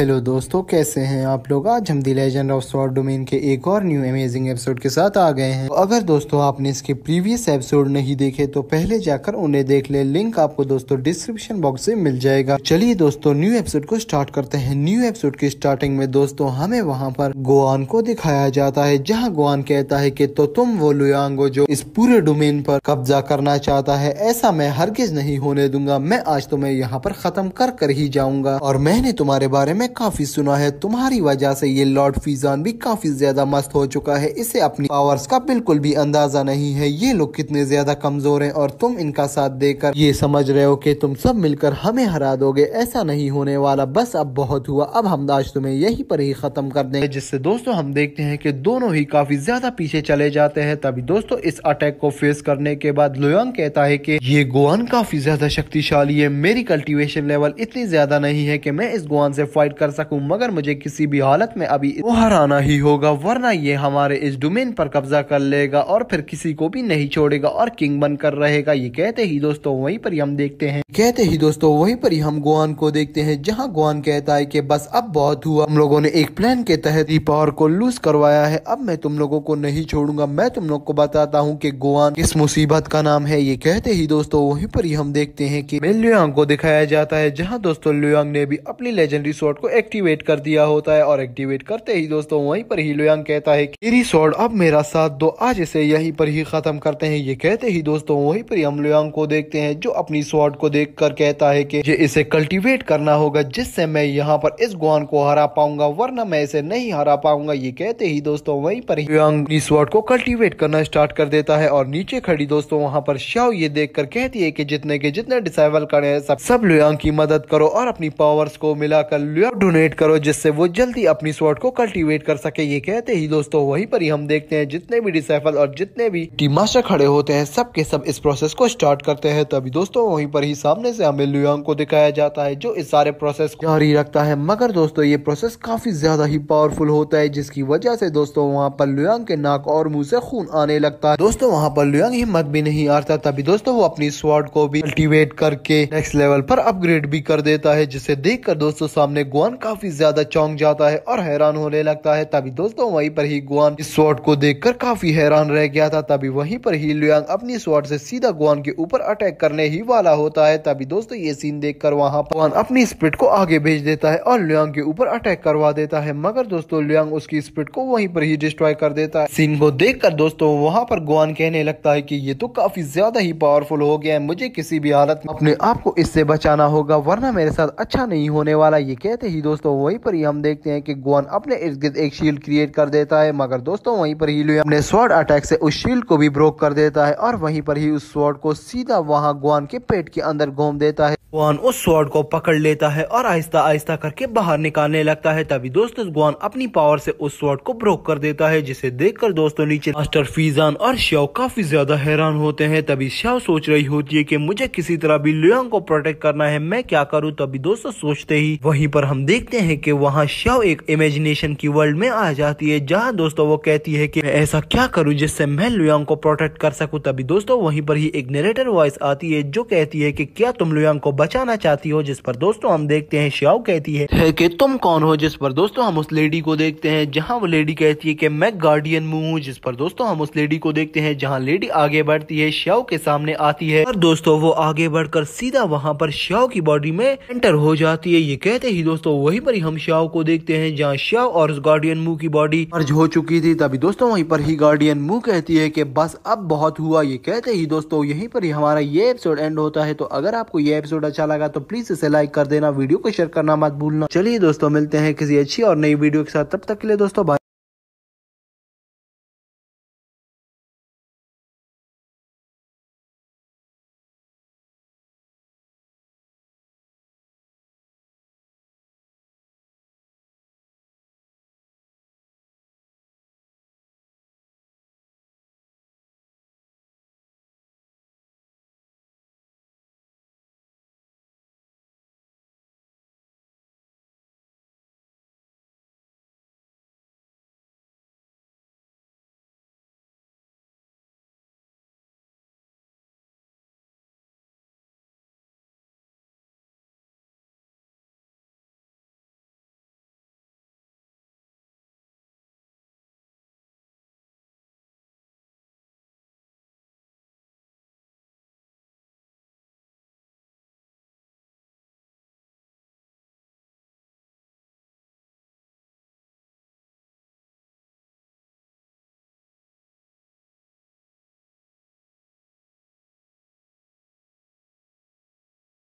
hello दोस्तों कैसे हैं आप लोग आज हम the legend of sword domain के एक और न्यू अमेजिंग एपिसोड के साथ आ गए हैं तो अगर दोस्तों आपने इसके प्रीवियस एपिसोड नहीं देखे तो पहले जाकर उन्हें देख ले लिंक आपको दोस्तों डिस्क्रिप्शन बॉक्स से मिल जाएगा चलिए दोस्तों न्यू एपिसोड को स्टार्ट करते हैं न्यू एपिसोड की स्टार्टिंग में दोस्तों हमें वहाँ पर गोआन को दिखाया जाता है जहाँ गोआन कहता है की तो तुम वो लुयांग जो इस पूरे डोमेन पर कब्जा करना चाहता है ऐसा मैं हरगिज नहीं होने दूंगा मैं आज तुम्हें यहाँ पर खत्म कर कर ही जाऊंगा और मैंने तुम्हारे बारे में काफी सुना है तुम्हारी वजह से ये लॉर्ड फिजान भी काफी ज्यादा मस्त हो चुका है इसे अपनी पावर्स का बिल्कुल भी अंदाजा नहीं है ये लोग कितने ज्यादा कमजोर हैं और तुम इनका साथ देकर ये समझ रहे हो कि तुम सब मिलकर हमें हरा दोगे ऐसा नहीं होने वाला बस अब बहुत हुआ अब हम आज तुम्हें यही पर ही खत्म कर दे जिससे दोस्तों हम देखते हैं की दोनों ही काफी ज्यादा पीछे चले जाते हैं तभी दोस्तों इस अटैक को फेस करने के बाद लोयंग कहता है की ये गोवान काफी ज्यादा शक्तिशाली है मेरी कल्टिवेशन लेवल इतनी ज्यादा नहीं है की मैं इस गोवान से फाइट प्रोवाइड कर सकूं मगर मुझे किसी भी हालत में अभी वो हराना ही होगा वरना ये हमारे इस डोमेन पर कब्जा कर लेगा और फिर किसी को भी नहीं छोड़ेगा और किंग बनकर रहेगा ये कहते ही दोस्तों वहीं पर हम देखते हैं कहते ही दोस्तों वहीं पर ही हम गोहान को देखते हैं जहाँ गोहान कहता है की बस अब बहुत हुआ हम लोगों ने एक प्लान के तहत ही पावर को लूज करवाया है अब मैं तुम लोगों को नहीं छोड़ूंगा मैं तुम लोग को बताता हूँ की गोहान किस मुसीबत का नाम है ये कहते ही दोस्तों वहीं पर ही हम देखते हैं की मिल को दिखाया जाता है जहाँ दोस्तों लुआंग ने भी अपनी लेजेंडरी शॉट को एक्टिवेट कर दिया होता है और एक्टिवेट करते ही दोस्तों वहीं पर ही लोयांग कहता है कि तेरी अब मेरा साथ दो आज इसे यहीं पर ही खत्म करते हैं ये कहते ही दोस्तों वहीं पर ही हम लोयांग को देखते हैं जो अपनी स्वॉर्ड को देख कर कहता है की इसे कल्टिवेट करना होगा जिससे मैं यहाँ पर इस गुआन को हरा पाऊंगा वरना मैं इसे नहीं हरा पाऊंगा ये कहते ही दोस्तों वहीं पर ही अपनी को कल्टिवेट करना स्टार्ट कर देता है और नीचे खड़ी दोस्तों वहाँ पर शाओ ये देख कर कहती है की जितने के जितने डिसाइबल करे सब सब लोयांग की मदद करो और अपनी पावर्स को मिलाकर सिर्फ डोनेट करो जिससे वो जल्दी अपनी स्वॉट को कल्टीवेट कर सके ये कहते ही दोस्तों वहीं पर ही हम देखते हैं जितने भी डिसाइफल और जितने भी टीम मास्टर खड़े होते हैं सब के सब इस प्रोसेस को स्टार्ट करते हैं तभी दोस्तों वहीं पर ही सामने से हमें लुआंग को दिखाया जाता है जो इस सारे प्रोसेस को जारी रखता है मगर दोस्तों ये प्रोसेस काफी ज्यादा ही पावरफुल होता है जिसकी वजह से दोस्तों वहाँ पर लुआंग के नाक और मुंह से खून आने लगता है दोस्तों वहाँ पर लुआंग हिम्मत भी नहीं आता तभी दोस्तों वो अपनी स्वाड को भी कल्टीवेट करके नेक्स्ट लेवल पर अपग्रेड भी कर देता है जिसे देखकर दोस्तों सामने गुआन काफी ज्यादा चौंक जाता है और हैरान होने लगता है तभी दोस्तों वहीं पर ही गुआन इस शॉट को देखकर काफी हैरान रह गया था तभी वहीं पर ही लुआंग अपनी शॉट से सीधा गुआन के ऊपर अटैक करने ही वाला होता है तभी दोस्तों ये सीन देखकर वहां गुआन अपनी स्प्रिट को आगे भेज देता है और लुआंग के ऊपर अटैक करवा देता है मगर दोस्तों लुआंग उसकी स्प्रिट को वहीं पर ही डिस्ट्रॉय कर देता है सीन को कर दोस्तों वहाँ पर गुआन कहने लगता है की ये तो काफी ज्यादा ही पावरफुल हो गया है मुझे किसी भी हालत में अपने आप को इससे बचाना होगा वरना मेरे साथ अच्छा नहीं होने वाला ये कहते ही दोस्तों वहीं पर ही हम देखते हैं कि गोवन अपने इर्द गिर्द एक शील्ड क्रिएट कर देता है मगर दोस्तों वहीं पर ही अपने स्वॉर्ड अटैक से उस शील्ड को भी ब्रोक कर देता है और वहीं पर ही उस स्वॉर्ड को सीधा वहां गोवन के पेट के अंदर घूम देता है गोवान उस स्वॉर्ड को पकड़ लेता है और आहिस्ता आहिस्ता करके बाहर निकालने लगता है तभी दोस्तों गोवान अपनी पावर से उस स्वॉर्ड को ब्रोक कर देता है जिसे देखकर दोस्तों नीचे मास्टर फीजान और श्याव काफी ज्यादा हैरान होते हैं तभी श्याव सोच रही होती है कि मुझे किसी तरह भी लियोंग को प्रोटेक्ट करना है मैं क्या करूँ तभी दोस्तों सोचते ही वहीं पर हम हम देखते हैं कि वहाँ शव एक इमेजिनेशन की वर्ल्ड में आ जाती है जहाँ दोस्तों वो कहती है कि मैं ऐसा क्या करूँ जिससे मैं लुयांग को प्रोटेक्ट कर सकूँ तभी दोस्तों वहीं पर ही एक नेरेटर वॉइस आती है जो कहती है कि क्या तुम लुयांग को बचाना चाहती हो जिस पर दोस्तों हम देखते हैं श्याव कहती है, है कि तुम कौन हो जिस पर दोस्तों हम उस लेडी को देखते हैं जहाँ वो लेडी कहती है की मैं गार्डियन मू हूँ जिस पर दोस्तों हम उस लेडी को देखते हैं जहाँ लेडी आगे बढ़ती है श्याव के सामने आती है और दोस्तों वो आगे बढ़कर सीधा वहाँ पर श्याव की बॉडी में एंटर हो जाती है ये कहते ही दोस्तों दोस्तों वहीं पर हम शाव को देखते हैं जहाँ शाव और गार्डियन मुंह की बॉडी मर्ज हो चुकी थी तभी दोस्तों वहीं पर ही गार्डियन मुंह कहती है कि बस अब बहुत हुआ ये कहते ही दोस्तों यहीं पर ही हमारा ये एपिसोड एंड होता है तो अगर आपको ये एपिसोड अच्छा लगा तो प्लीज इसे लाइक कर देना वीडियो को शेयर करना मत भूलना चलिए दोस्तों मिलते हैं किसी अच्छी और नई वीडियो के साथ तब तक के लिए दोस्तों